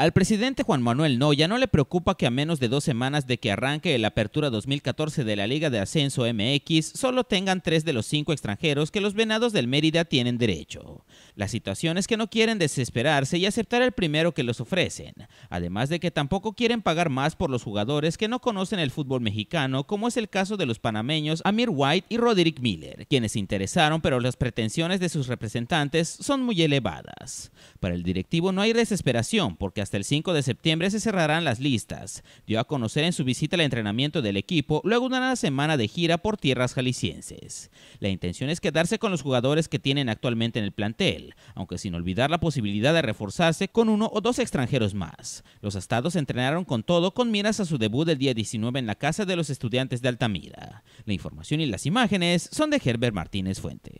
Al presidente Juan Manuel Noya no le preocupa que a menos de dos semanas de que arranque la apertura 2014 de la Liga de Ascenso MX, solo tengan tres de los cinco extranjeros que los venados del Mérida tienen derecho. La situación es que no quieren desesperarse y aceptar el primero que los ofrecen, además de que tampoco quieren pagar más por los jugadores que no conocen el fútbol mexicano, como es el caso de los panameños Amir White y Roderick Miller, quienes se interesaron, pero las pretensiones de sus representantes son muy elevadas. Para el directivo no hay desesperación, porque hasta hasta el 5 de septiembre se cerrarán las listas. Dio a conocer en su visita el entrenamiento del equipo luego de una semana de gira por tierras jaliscienses. La intención es quedarse con los jugadores que tienen actualmente en el plantel, aunque sin olvidar la posibilidad de reforzarse con uno o dos extranjeros más. Los astados entrenaron con todo con miras a su debut el día 19 en la casa de los estudiantes de Altamira. La información y las imágenes son de Herbert Martínez Fuentes.